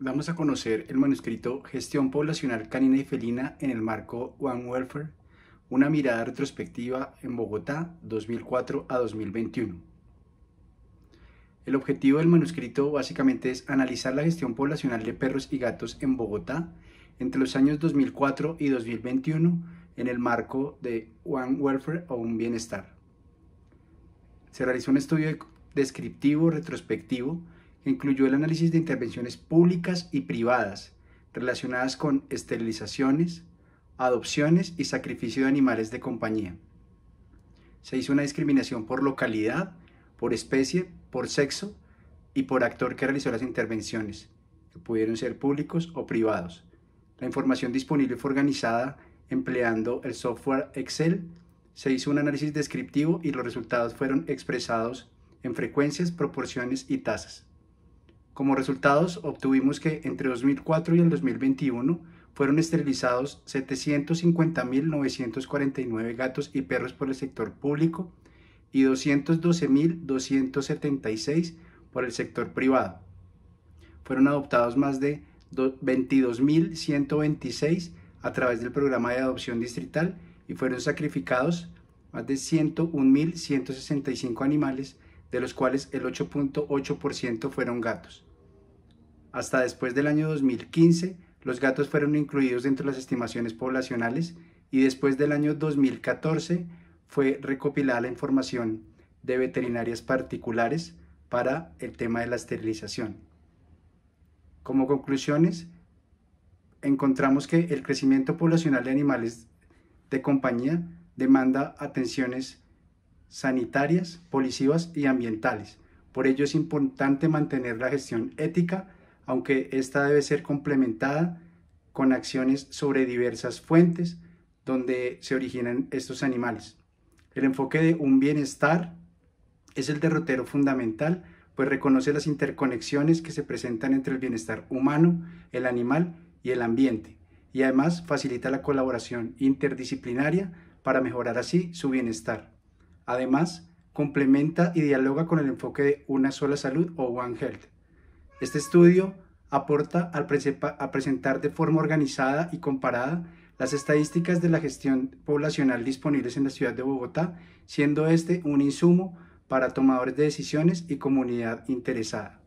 Vamos a conocer el manuscrito Gestión Poblacional Canina y Felina en el marco One Welfare, una mirada retrospectiva en Bogotá 2004 a 2021. El objetivo del manuscrito básicamente es analizar la gestión poblacional de perros y gatos en Bogotá entre los años 2004 y 2021 en el marco de One Welfare o un bienestar. Se realizó un estudio descriptivo, retrospectivo, incluyó el análisis de intervenciones públicas y privadas relacionadas con esterilizaciones, adopciones y sacrificio de animales de compañía. Se hizo una discriminación por localidad, por especie, por sexo y por actor que realizó las intervenciones, que pudieron ser públicos o privados. La información disponible fue organizada empleando el software Excel. Se hizo un análisis descriptivo y los resultados fueron expresados en frecuencias, proporciones y tasas. Como resultados, obtuvimos que entre 2004 y el 2021 fueron esterilizados 750.949 gatos y perros por el sector público y 212.276 por el sector privado. Fueron adoptados más de 22.126 a través del programa de adopción distrital y fueron sacrificados más de 101.165 animales, de los cuales el 8.8% fueron gatos. Hasta después del año 2015, los gatos fueron incluidos dentro de las estimaciones poblacionales y después del año 2014 fue recopilada la información de veterinarias particulares para el tema de la esterilización. Como conclusiones, encontramos que el crecimiento poblacional de animales de compañía demanda atenciones sanitarias, policivas y ambientales. Por ello es importante mantener la gestión ética aunque esta debe ser complementada con acciones sobre diversas fuentes donde se originan estos animales. El enfoque de un bienestar es el derrotero fundamental, pues reconoce las interconexiones que se presentan entre el bienestar humano, el animal y el ambiente, y además facilita la colaboración interdisciplinaria para mejorar así su bienestar. Además, complementa y dialoga con el enfoque de una sola salud o One Health, este estudio aporta a presentar de forma organizada y comparada las estadísticas de la gestión poblacional disponibles en la ciudad de Bogotá, siendo este un insumo para tomadores de decisiones y comunidad interesada.